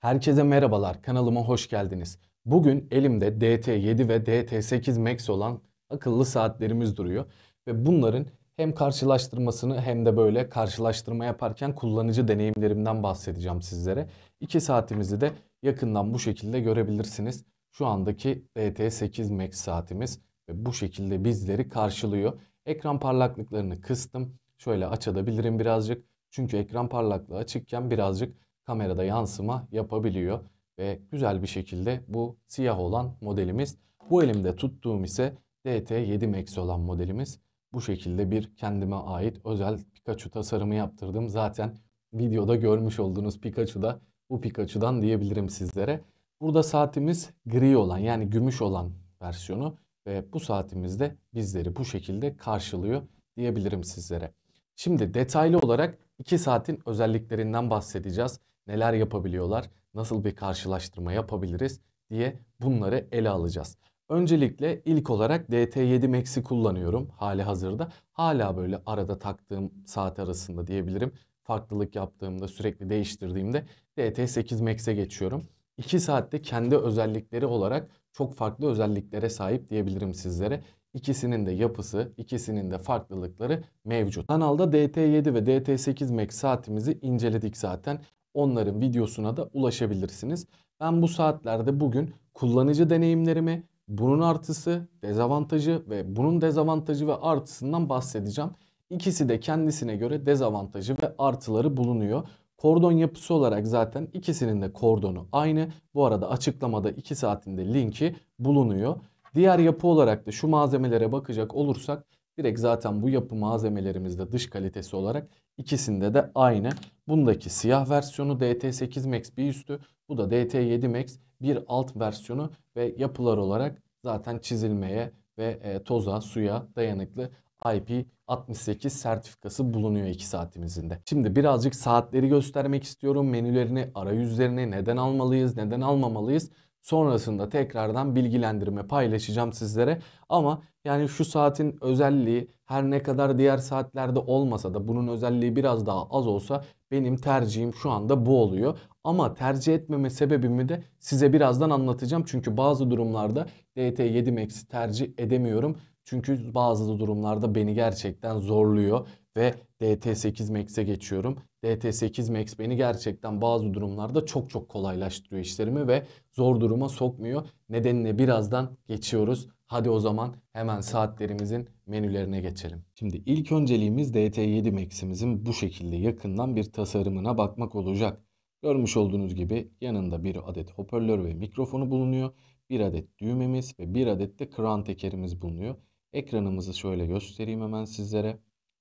Herkese merhabalar, kanalıma hoş geldiniz. Bugün elimde DT7 ve DT8 Max olan akıllı saatlerimiz duruyor. Ve bunların hem karşılaştırmasını hem de böyle karşılaştırma yaparken kullanıcı deneyimlerimden bahsedeceğim sizlere. İki saatimizi de yakından bu şekilde görebilirsiniz. Şu andaki DT8 Max saatimiz ve bu şekilde bizleri karşılıyor. Ekran parlaklıklarını kıstım. Şöyle açabilirim birazcık. Çünkü ekran parlaklığı açıkken birazcık kamerada yansıma yapabiliyor. Ve güzel bir şekilde bu siyah olan modelimiz. Bu elimde tuttuğum ise DT7 Max olan modelimiz. Bu şekilde bir kendime ait özel Pikachu tasarımı yaptırdım. Zaten videoda görmüş olduğunuz Pikachu da bu Pikachu'dan diyebilirim sizlere. Burada saatimiz gri olan yani gümüş olan versiyonu ve bu saatimizde bizleri bu şekilde karşılıyor diyebilirim sizlere. Şimdi detaylı olarak iki saatin özelliklerinden bahsedeceğiz neler yapabiliyorlar, nasıl bir karşılaştırma yapabiliriz diye bunları ele alacağız. Öncelikle ilk olarak DT7 Max'i kullanıyorum hali hazırda. Hala böyle arada taktığım saat arasında diyebilirim. Farklılık yaptığımda sürekli değiştirdiğimde DT8 Max'e geçiyorum. 2 saatte kendi özellikleri olarak çok farklı özelliklere sahip diyebilirim sizlere. İkisinin de yapısı, ikisinin de farklılıkları mevcut. Kanalda DT7 ve DT8 Max saatimizi inceledik zaten onların videosuna da ulaşabilirsiniz. Ben bu saatlerde bugün kullanıcı deneyimlerimi, bunun artısı, dezavantajı ve bunun dezavantajı ve artısından bahsedeceğim. İkisi de kendisine göre dezavantajı ve artıları bulunuyor. Kordon yapısı olarak zaten ikisinin de kordonu aynı. Bu arada açıklamada 2 saatinde linki bulunuyor. Diğer yapı olarak da şu malzemelere bakacak olursak Direkt zaten bu yapı malzemelerimizde dış kalitesi olarak ikisinde de aynı. Bundaki siyah versiyonu DT8 Max bir üstü. Bu da DT7 Max bir alt versiyonu ve yapılar olarak zaten çizilmeye ve e, toza, suya dayanıklı IP68 sertifikası bulunuyor 2 saatimizin de. Şimdi birazcık saatleri göstermek istiyorum. Menülerini, arayüzlerini, neden almalıyız, neden almamalıyız. Sonrasında tekrardan bilgilendirme paylaşacağım sizlere. Ama yani şu saatin özelliği her ne kadar diğer saatlerde olmasa da bunun özelliği biraz daha az olsa benim tercihim şu anda bu oluyor. Ama tercih etmeme sebebimi de size birazdan anlatacağım. Çünkü bazı durumlarda DT7 Max'i tercih edemiyorum. Çünkü bazı durumlarda beni gerçekten zorluyor ve DT8 Max'e geçiyorum. DT8 Max beni gerçekten bazı durumlarda çok çok kolaylaştırıyor işlerimi ve zor duruma sokmuyor. Nedenine birazdan geçiyoruz. Hadi o zaman hemen saatlerimizin menülerine geçelim. Şimdi ilk önceliğimiz DT7 Max'imizin bu şekilde yakından bir tasarımına bakmak olacak. Görmüş olduğunuz gibi yanında bir adet hoparlör ve mikrofonu bulunuyor. Bir adet düğmemiz ve bir adet de kran tekerimiz bulunuyor. Ekranımızı şöyle göstereyim hemen sizlere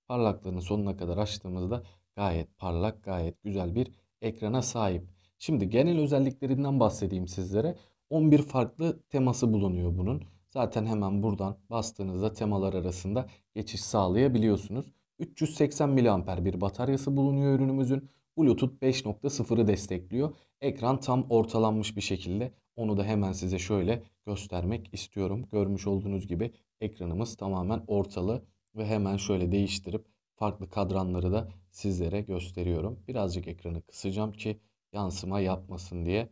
parlaklığını sonuna kadar açtığımızda gayet parlak, gayet güzel bir ekrana sahip. Şimdi genel özelliklerinden bahsedeyim sizlere. 11 farklı teması bulunuyor bunun. Zaten hemen buradan bastığınızda temalar arasında geçiş sağlayabiliyorsunuz. 380 mAh bir bataryası bulunuyor ürünümüzün. Bluetooth 5.0'ı destekliyor. Ekran tam ortalanmış bir şekilde. Onu da hemen size şöyle göstermek istiyorum. Görmüş olduğunuz gibi ekranımız tamamen ortalı ve hemen şöyle değiştirip farklı kadranları da sizlere gösteriyorum. Birazcık ekranı kısacağım ki yansıma yapmasın diye.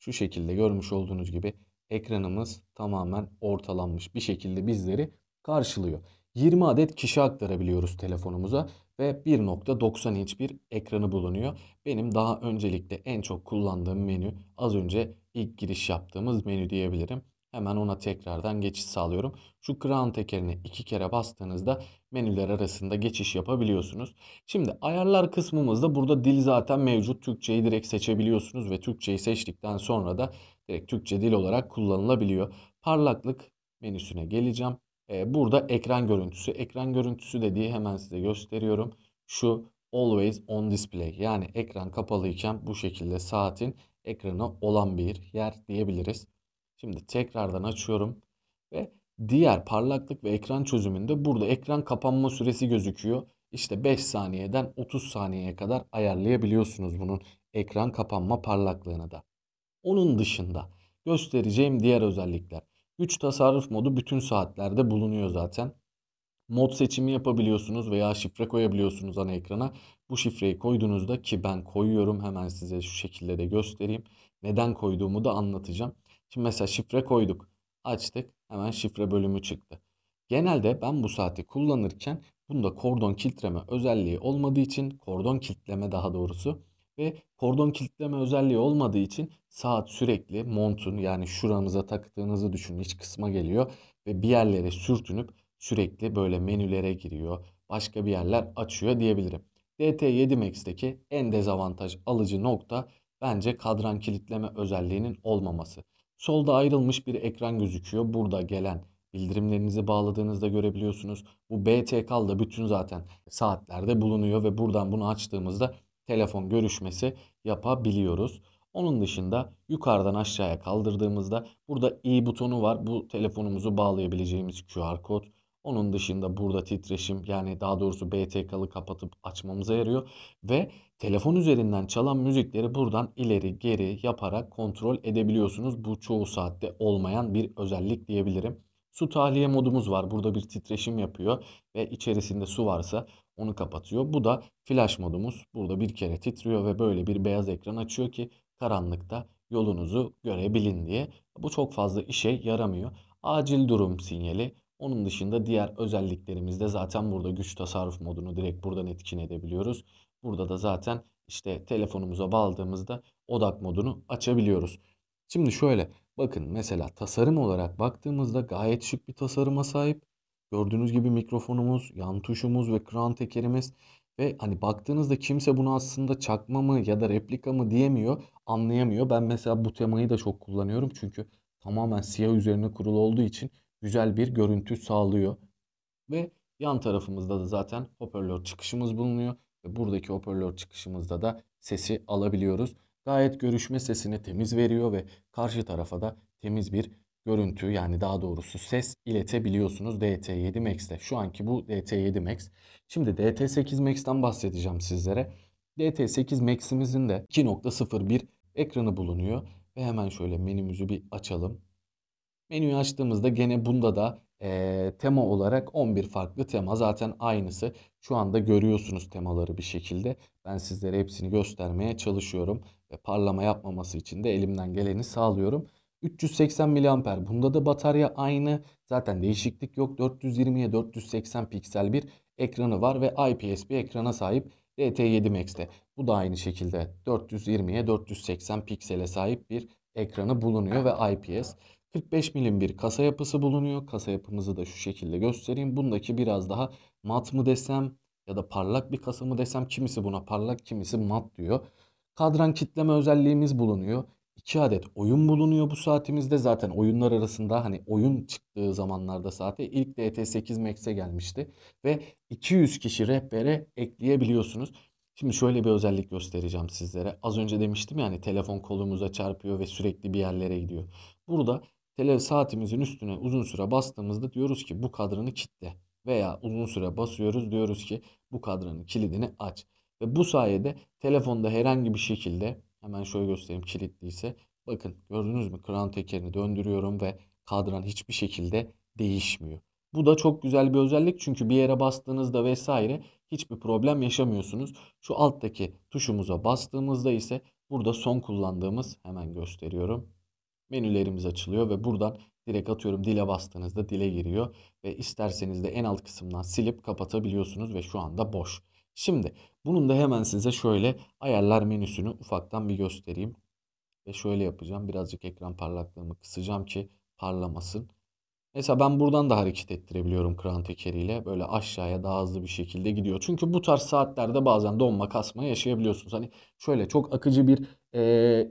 Şu şekilde görmüş olduğunuz gibi ekranımız tamamen ortalanmış bir şekilde bizleri karşılıyor. 20 adet kişi aktarabiliyoruz telefonumuza ve 1.90 inç bir ekranı bulunuyor. Benim daha öncelikle en çok kullandığım menü az önce ilk giriş yaptığımız menü diyebilirim. Hemen ona tekrardan geçiş sağlıyorum. Şu ground tekerini iki kere bastığınızda menüler arasında geçiş yapabiliyorsunuz. Şimdi ayarlar kısmımızda burada dil zaten mevcut. Türkçeyi direkt seçebiliyorsunuz ve Türkçeyi seçtikten sonra da direkt Türkçe dil olarak kullanılabiliyor. Parlaklık menüsüne geleceğim. Ee, burada ekran görüntüsü. Ekran görüntüsü dediği hemen size gösteriyorum. Şu always on display yani ekran kapalıyken bu şekilde saatin ekranı olan bir yer diyebiliriz. Şimdi tekrardan açıyorum ve diğer parlaklık ve ekran çözümünde burada ekran kapanma süresi gözüküyor. İşte 5 saniyeden 30 saniyeye kadar ayarlayabiliyorsunuz bunun ekran kapanma parlaklığını da. Onun dışında göstereceğim diğer özellikler. Güç tasarruf modu bütün saatlerde bulunuyor zaten. Mod seçimi yapabiliyorsunuz veya şifre koyabiliyorsunuz ana ekrana. Bu şifreyi koyduğunuzda ki ben koyuyorum hemen size şu şekilde de göstereyim. Neden koyduğumu da anlatacağım. Şimdi mesela şifre koyduk. Açtık. Hemen şifre bölümü çıktı. Genelde ben bu saati kullanırken bunda kordon kilitleme özelliği olmadığı için kordon kilitleme daha doğrusu ve kordon kilitleme özelliği olmadığı için saat sürekli montun yani şuranıza taktığınızı düşünün iç kısma geliyor ve bir yerlere sürtünüp sürekli böyle menülere giriyor. Başka bir yerler açıyor diyebilirim. DT7 Max'teki en dezavantaj alıcı nokta bence kadran kilitleme özelliğinin olmaması. Solda ayrılmış bir ekran gözüküyor. Burada gelen bildirimlerinizi bağladığınızda görebiliyorsunuz. Bu BTK'da bütün zaten saatlerde bulunuyor ve buradan bunu açtığımızda telefon görüşmesi yapabiliyoruz. Onun dışında yukarıdan aşağıya kaldırdığımızda burada i butonu var. Bu telefonumuzu bağlayabileceğimiz QR kod. Onun dışında burada titreşim yani daha doğrusu BTK'lı kapatıp açmamıza yarıyor. Ve telefon üzerinden çalan müzikleri buradan ileri geri yaparak kontrol edebiliyorsunuz. Bu çoğu saatte olmayan bir özellik diyebilirim. Su tahliye modumuz var. Burada bir titreşim yapıyor ve içerisinde su varsa onu kapatıyor. Bu da flash modumuz. Burada bir kere titriyor ve böyle bir beyaz ekran açıyor ki karanlıkta yolunuzu görebilin diye. Bu çok fazla işe yaramıyor. Acil durum sinyali onun dışında diğer özelliklerimizde zaten burada güç tasarruf modunu direkt buradan etkin edebiliyoruz. Burada da zaten işte telefonumuza bağladığımızda odak modunu açabiliyoruz. Şimdi şöyle bakın mesela tasarım olarak baktığımızda gayet şık bir tasarıma sahip. Gördüğünüz gibi mikrofonumuz, yan tuşumuz ve kran tekerimiz ve hani baktığınızda kimse bunu aslında çakma mı ya da replika mı diyemiyor, anlayamıyor. Ben mesela bu temayı da çok kullanıyorum çünkü tamamen siyah üzerine kurulu olduğu için güzel bir görüntü sağlıyor. Ve yan tarafımızda da zaten hoparlör çıkışımız bulunuyor. Ve buradaki hoparlör çıkışımızda da sesi alabiliyoruz. Gayet görüşme sesini temiz veriyor ve karşı tarafa da temiz bir görüntü yani daha doğrusu ses iletebiliyorsunuz DT7 Max'te. Şu anki bu DT7 Max. Şimdi DT8 Max'ten bahsedeceğim sizlere. DT8 Max'imizin de 2.01 ekranı bulunuyor. Ve hemen şöyle menümüzü bir açalım. Menüyü açtığımızda gene bunda da e, tema olarak 11 farklı tema zaten aynısı. Şu anda görüyorsunuz temaları bir şekilde. Ben sizlere hepsini göstermeye çalışıyorum ve parlama yapmaması için de elimden geleni sağlıyorum. 380 mAh bunda da batarya aynı. Zaten değişiklik yok. 420'ye 480 piksel bir ekranı var ve IPS bir ekrana sahip DT7 Max'te. Bu da aynı şekilde 420'ye 480 piksele sahip bir ekranı bulunuyor ve IPS. 45 milim bir kasa yapısı bulunuyor. Kasa yapımızı da şu şekilde göstereyim. Bundaki biraz daha mat mı desem ya da parlak bir kasa mı desem kimisi buna parlak kimisi mat diyor. Kadran kitleme özelliğimiz bulunuyor. 2 adet oyun bulunuyor bu saatimizde. Zaten oyunlar arasında hani oyun çıktığı zamanlarda saati ilk DT8 Max'e gelmişti. Ve 200 kişi rehbere ekleyebiliyorsunuz. Şimdi şöyle bir özellik göstereceğim sizlere. Az önce demiştim yani telefon kolumuza çarpıyor ve sürekli bir yerlere gidiyor. Burada Telev saatimizin üstüne uzun süre bastığımızda diyoruz ki bu kadranı kitle veya uzun süre basıyoruz diyoruz ki bu kadranın kilidini aç. Ve bu sayede telefonda herhangi bir şekilde hemen şöyle göstereyim kilitliyse bakın gördünüz mü kran tekerini döndürüyorum ve kadran hiçbir şekilde değişmiyor. Bu da çok güzel bir özellik çünkü bir yere bastığınızda vesaire hiçbir problem yaşamıyorsunuz. Şu alttaki tuşumuza bastığımızda ise burada son kullandığımız hemen gösteriyorum menülerimiz açılıyor ve buradan direkt atıyorum dile bastığınızda dile giriyor ve isterseniz de en alt kısımdan silip kapatabiliyorsunuz ve şu anda boş. Şimdi bunun da hemen size şöyle ayarlar menüsünü ufaktan bir göstereyim. Ve şöyle yapacağım. Birazcık ekran parlaklığımı kısacağım ki parlamasın. Mesela ben buradan da hareket ettirebiliyorum kran tekeriyle. Böyle aşağıya daha hızlı bir şekilde gidiyor. Çünkü bu tarz saatlerde bazen donma kasma yaşayabiliyorsunuz. Hani şöyle çok akıcı bir e,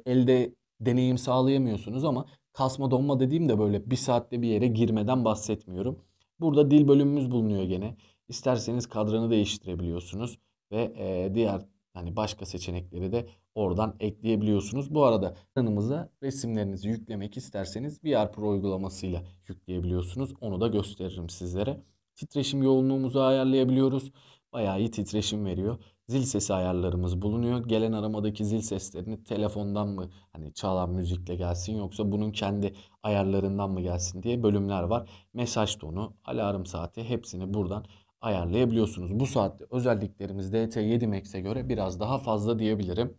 elde deneyim sağlayamıyorsunuz ama kasma donma dediğim de böyle bir saatte bir yere girmeden bahsetmiyorum. Burada dil bölümümüz bulunuyor gene. İsterseniz kadranı değiştirebiliyorsunuz ve e, diğer hani başka seçenekleri de oradan ekleyebiliyorsunuz. Bu arada kanımıza resimlerinizi yüklemek isterseniz VR Pro uygulamasıyla yükleyebiliyorsunuz. Onu da gösteririm sizlere. Titreşim yoğunluğumuzu ayarlayabiliyoruz. Bayağı iyi titreşim veriyor zil sesi ayarlarımız bulunuyor. Gelen aramadaki zil seslerini telefondan mı hani çalan müzikle gelsin yoksa bunun kendi ayarlarından mı gelsin diye bölümler var. Mesaj tonu, alarm saati hepsini buradan ayarlayabiliyorsunuz. Bu saatte özelliklerimiz DT7 Max'e göre biraz daha fazla diyebilirim.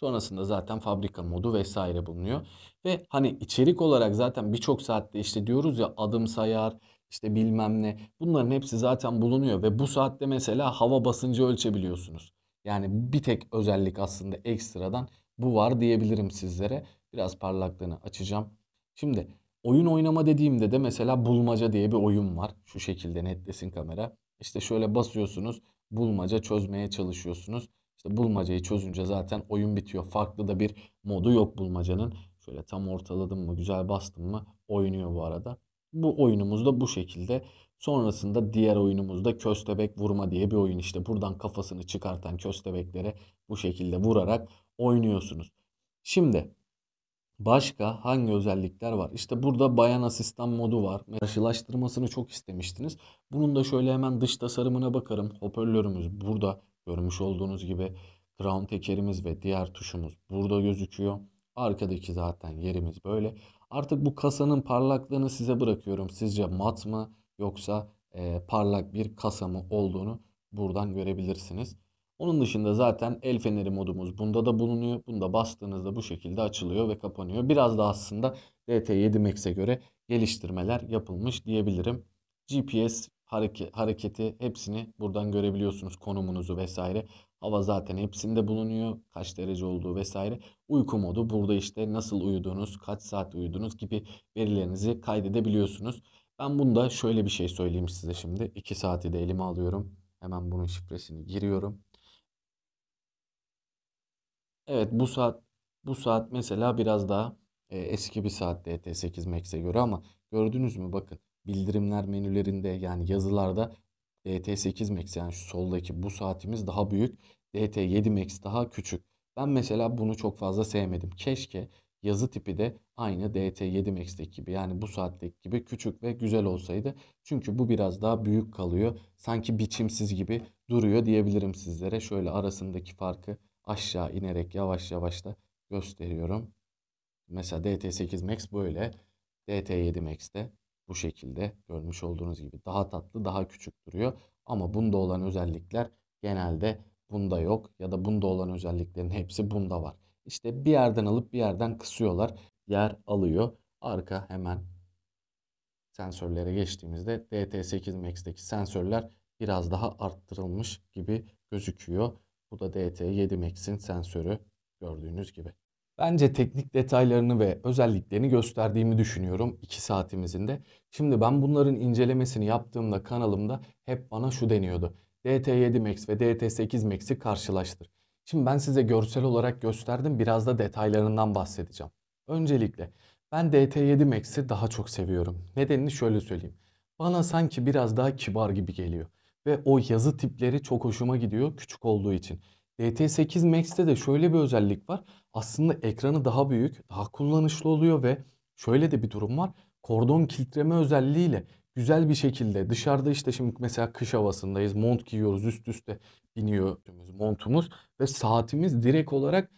Sonrasında zaten fabrika modu vesaire bulunuyor. Ve hani içerik olarak zaten birçok saatte işte diyoruz ya adım sayar, işte bilmem ne bunların hepsi zaten bulunuyor ve bu saatte mesela hava basıncı ölçebiliyorsunuz. Yani bir tek özellik aslında ekstradan bu var diyebilirim sizlere. Biraz parlaklığını açacağım. Şimdi oyun oynama dediğimde de mesela bulmaca diye bir oyun var. Şu şekilde netlesin kamera. İşte şöyle basıyorsunuz bulmaca çözmeye çalışıyorsunuz. İşte bulmacayı çözünce zaten oyun bitiyor. Farklı da bir modu yok bulmacanın. Şöyle tam ortaladım mı güzel bastım mı oynuyor bu arada. Bu oyunumuz da bu şekilde. Sonrasında diğer oyunumuzda köstebek vurma diye bir oyun işte. Buradan kafasını çıkartan köstebeklere bu şekilde vurarak oynuyorsunuz. Şimdi başka hangi özellikler var? İşte burada bayan asistan modu var. Karşılaştırmasını çok istemiştiniz. Bunun da şöyle hemen dış tasarımına bakarım. Hoparlörümüz burada görmüş olduğunuz gibi. Crown tekerimiz ve diğer tuşumuz burada gözüküyor. Arkadaki zaten yerimiz böyle. Artık bu kasanın parlaklığını size bırakıyorum. Sizce mat mı yoksa e, parlak bir kasa mı olduğunu buradan görebilirsiniz. Onun dışında zaten el feneri modumuz bunda da bulunuyor. Bunda bastığınızda bu şekilde açılıyor ve kapanıyor. Biraz da aslında DT7 Max'e göre geliştirmeler yapılmış diyebilirim. GPS hareketi hepsini buradan görebiliyorsunuz konumunuzu vesaire. Hava zaten hepsinde bulunuyor. Kaç derece olduğu vesaire. Uyku modu burada işte nasıl uyudunuz, kaç saat uyudunuz gibi verilerinizi kaydedebiliyorsunuz. Ben bunda şöyle bir şey söyleyeyim size şimdi. 2 saati de elime alıyorum. Hemen bunun şifresini giriyorum. Evet bu saat bu saat mesela biraz daha e, eski bir saat DT8 Max'e göre ama gördünüz mü bakın bildirimler menülerinde yani yazılarda DT8 max yani şu soldaki bu saatimiz daha büyük. DT7 max daha küçük. Ben mesela bunu çok fazla sevmedim. Keşke yazı tipi de aynı DT7 Max'teki gibi yani bu saatteki gibi küçük ve güzel olsaydı. Çünkü bu biraz daha büyük kalıyor. Sanki biçimsiz gibi duruyor diyebilirim sizlere. Şöyle arasındaki farkı aşağı inerek yavaş yavaş da gösteriyorum. Mesela DT8 Max böyle. DT7 Max'te bu şekilde görmüş olduğunuz gibi daha tatlı daha küçük duruyor. Ama bunda olan özellikler genelde bunda yok ya da bunda olan özelliklerin hepsi bunda var. İşte bir yerden alıp bir yerden kısıyorlar. Yer alıyor. Arka hemen sensörlere geçtiğimizde DT8 Max'teki sensörler biraz daha arttırılmış gibi gözüküyor. Bu da DT7 Max'in sensörü gördüğünüz gibi. Bence teknik detaylarını ve özelliklerini gösterdiğimi düşünüyorum 2 saatimizin de. Şimdi ben bunların incelemesini yaptığımda kanalımda hep bana şu deniyordu. DT7 Max ve DT8 Max'i karşılaştır. Şimdi ben size görsel olarak gösterdim biraz da detaylarından bahsedeceğim. Öncelikle ben DT7 Max'i daha çok seviyorum. Nedenini şöyle söyleyeyim. Bana sanki biraz daha kibar gibi geliyor. Ve o yazı tipleri çok hoşuma gidiyor küçük olduğu için. DT8 Max'te de şöyle bir özellik var. Aslında ekranı daha büyük, daha kullanışlı oluyor ve şöyle de bir durum var. Kordon kilitleme özelliğiyle güzel bir şekilde dışarıda işte şimdi mesela kış havasındayız. Mont giyiyoruz üst üste biniyor montumuz ve saatimiz direkt olarak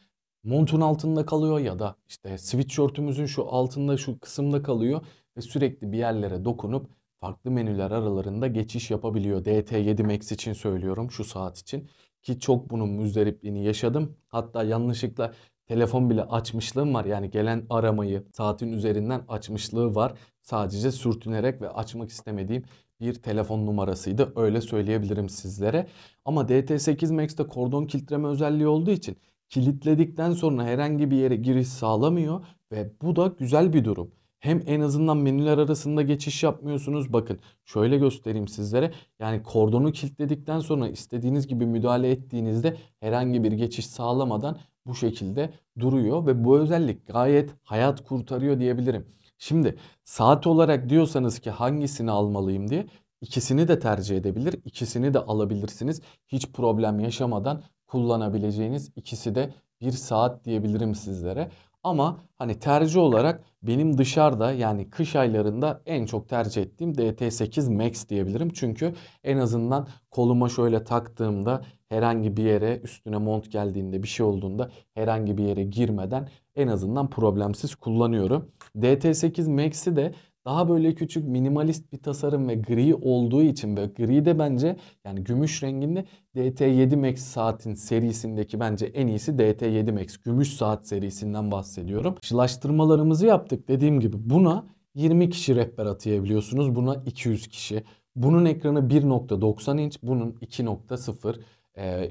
montun altında kalıyor ya da işte sweatshirtümüzün şu altında şu kısımda kalıyor ve sürekli bir yerlere dokunup farklı menüler aralarında geçiş yapabiliyor. DT7 Max için söylüyorum şu saat için. Ki çok bunun müzdaripliğini yaşadım. Hatta yanlışlıkla telefon bile açmışlığım var. Yani gelen aramayı saatin üzerinden açmışlığı var. Sadece sürtünerek ve açmak istemediğim bir telefon numarasıydı. Öyle söyleyebilirim sizlere. Ama DT8 Max'te kordon kilitleme özelliği olduğu için kilitledikten sonra herhangi bir yere giriş sağlamıyor ve bu da güzel bir durum. Hem en azından menüler arasında geçiş yapmıyorsunuz. Bakın şöyle göstereyim sizlere. Yani kordonu kilitledikten sonra istediğiniz gibi müdahale ettiğinizde herhangi bir geçiş sağlamadan bu şekilde duruyor ve bu özellik gayet hayat kurtarıyor diyebilirim. Şimdi saat olarak diyorsanız ki hangisini almalıyım diye ikisini de tercih edebilir. ikisini de alabilirsiniz. Hiç problem yaşamadan kullanabileceğiniz ikisi de bir saat diyebilirim sizlere. Ama hani tercih olarak benim dışarıda yani kış aylarında en çok tercih ettiğim DT8 Max diyebilirim. Çünkü en azından koluma şöyle taktığımda herhangi bir yere üstüne mont geldiğinde bir şey olduğunda herhangi bir yere girmeden en azından problemsiz kullanıyorum. DT8 Max'i de daha böyle küçük minimalist bir tasarım ve gri olduğu için ve gri de bence yani gümüş renginde DT7 Max saatin serisindeki bence en iyisi DT7 Max gümüş saat serisinden bahsediyorum. Kişilaştırmalarımızı yaptık dediğim gibi buna 20 kişi rehber atayabiliyorsunuz buna 200 kişi. Bunun ekranı 1.90 inç bunun 2.0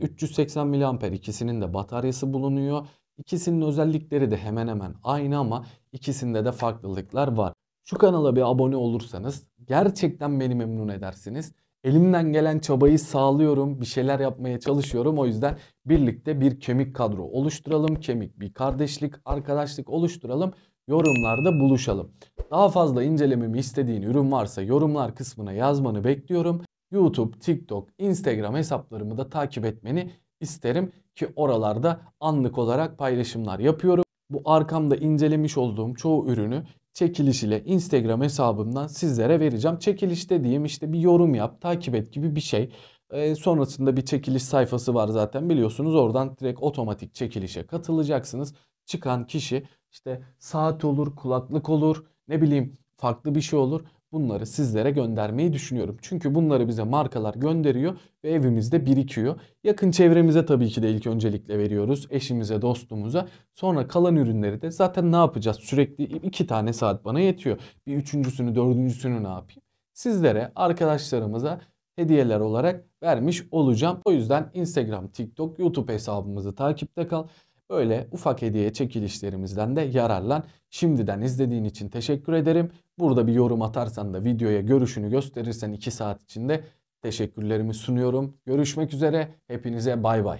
380 mAh ikisinin de bataryası bulunuyor. İkisinin özellikleri de hemen hemen aynı ama ikisinde de farklılıklar var. Şu kanala bir abone olursanız gerçekten beni memnun edersiniz. Elimden gelen çabayı sağlıyorum. Bir şeyler yapmaya çalışıyorum. O yüzden birlikte bir kemik kadro oluşturalım. Kemik bir kardeşlik, arkadaşlık oluşturalım. Yorumlarda buluşalım. Daha fazla incelememi istediğin ürün varsa yorumlar kısmına yazmanı bekliyorum. YouTube, TikTok, Instagram hesaplarımı da takip etmeni isterim ki oralarda anlık olarak paylaşımlar yapıyorum. Bu arkamda incelemiş olduğum çoğu ürünü çekiliş ile Instagram hesabımdan sizlere vereceğim. Çekiliş dediğim işte bir yorum yap, takip et gibi bir şey. E, sonrasında bir çekiliş sayfası var zaten biliyorsunuz. Oradan direkt otomatik çekilişe katılacaksınız. Çıkan kişi işte saat olur, kulaklık olur, ne bileyim farklı bir şey olur bunları sizlere göndermeyi düşünüyorum. Çünkü bunları bize markalar gönderiyor ve evimizde birikiyor. Yakın çevremize tabii ki de ilk öncelikle veriyoruz. Eşimize, dostumuza. Sonra kalan ürünleri de zaten ne yapacağız? Sürekli iki tane saat bana yetiyor. Bir üçüncüsünü, dördüncüsünü ne yapayım? Sizlere, arkadaşlarımıza hediyeler olarak vermiş olacağım. O yüzden Instagram, TikTok, YouTube hesabımızı takipte kal. Böyle ufak hediye çekilişlerimizden de yararlan. Şimdiden izlediğin için teşekkür ederim. Burada bir yorum atarsan da videoya görüşünü gösterirsen 2 saat içinde teşekkürlerimi sunuyorum. Görüşmek üzere. Hepinize bay bay.